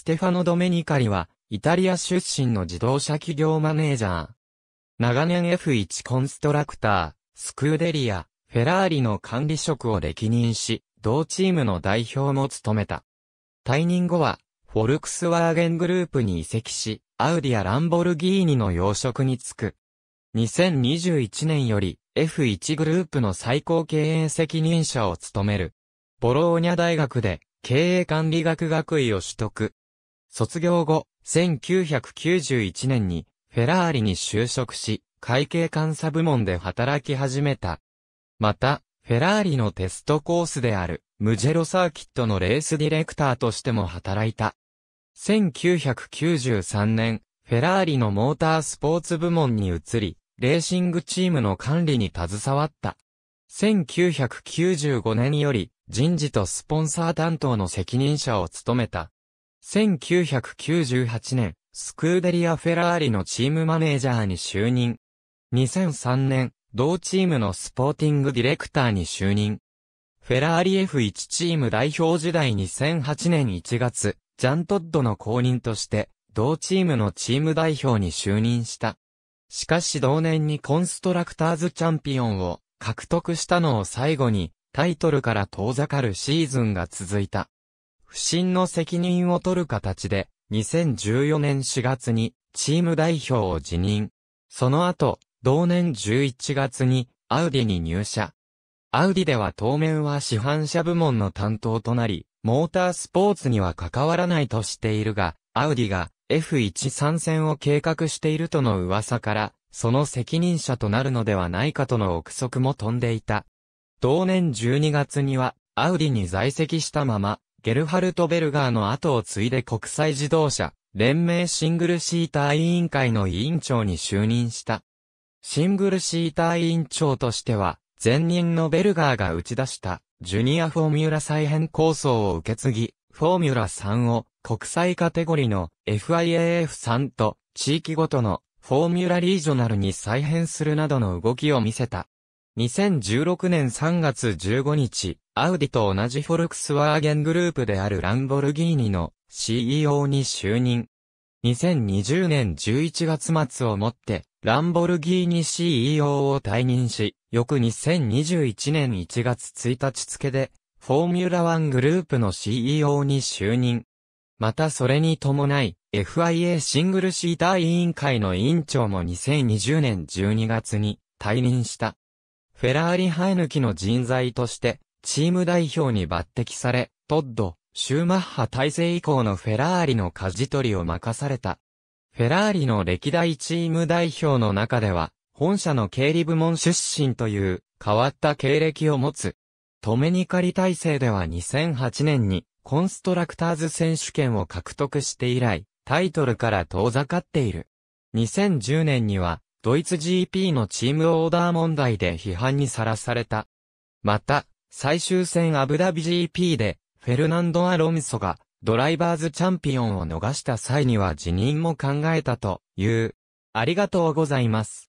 ステファノ・ドメニカリは、イタリア出身の自動車企業マネージャー。長年 F1 コンストラクター、スクーデリア、フェラーリの管理職を歴任し、同チームの代表も務めた。退任後は、フォルクスワーゲングループに移籍し、アウディア・ランボルギーニの養殖に就く。2021年より F1 グループの最高経営責任者を務める。ボローニャ大学で経営管理学学位を取得。卒業後、1991年にフェラーリに就職し、会計監査部門で働き始めた。また、フェラーリのテストコースである、ムジェロサーキットのレースディレクターとしても働いた。1993年、フェラーリのモータースポーツ部門に移り、レーシングチームの管理に携わった。1995年より、人事とスポンサー担当の責任者を務めた。1998年、スクーデリア・フェラーリのチームマネージャーに就任。2003年、同チームのスポーティングディレクターに就任。フェラーリ F1 チーム代表時代2008年1月、ジャントッドの公認として、同チームのチーム代表に就任した。しかし同年にコンストラクターズチャンピオンを獲得したのを最後に、タイトルから遠ざかるシーズンが続いた。不審の責任を取る形で、2014年4月にチーム代表を辞任。その後、同年11月にアウディに入社。アウディでは当面は市販車部門の担当となり、モータースポーツには関わらないとしているが、アウディが F1 参戦を計画しているとの噂から、その責任者となるのではないかとの憶測も飛んでいた。同年12月には、アウディに在籍したまま、ゲルハルト・ベルガーの後を継いで国際自動車、連盟シングルシーター委員会の委員長に就任した。シングルシーター委員長としては、前任のベルガーが打ち出した、ジュニアフォーミュラ再編構想を受け継ぎ、フォーミュラ3を国際カテゴリの FIAF3 と地域ごとのフォーミュラリージョナルに再編するなどの動きを見せた。2016年3月15日、アウディと同じフォルクスワーゲングループであるランボルギーニの CEO に就任。2020年11月末をもって、ランボルギーニ CEO を退任し、翌2021年1月1日付で、フォーミュラワングループの CEO に就任。またそれに伴い、FIA シングルシーター委員会の委員長も2020年12月に退任した。フェラーリ生え抜きの人材として、チーム代表に抜擢され、トッド、シューマッハ体制以降のフェラーリの舵取りを任された。フェラーリの歴代チーム代表の中では、本社の経理部門出身という変わった経歴を持つ。トメニカリ体制では2008年にコンストラクターズ選手権を獲得して以来、タイトルから遠ざかっている。2010年には、ドイツ GP のチームオーダー問題で批判にさらされた。また、最終戦アブダビ GP で、フェルナンド・アロンソが、ドライバーズチャンピオンを逃した際には辞任も考えたという。ありがとうございます。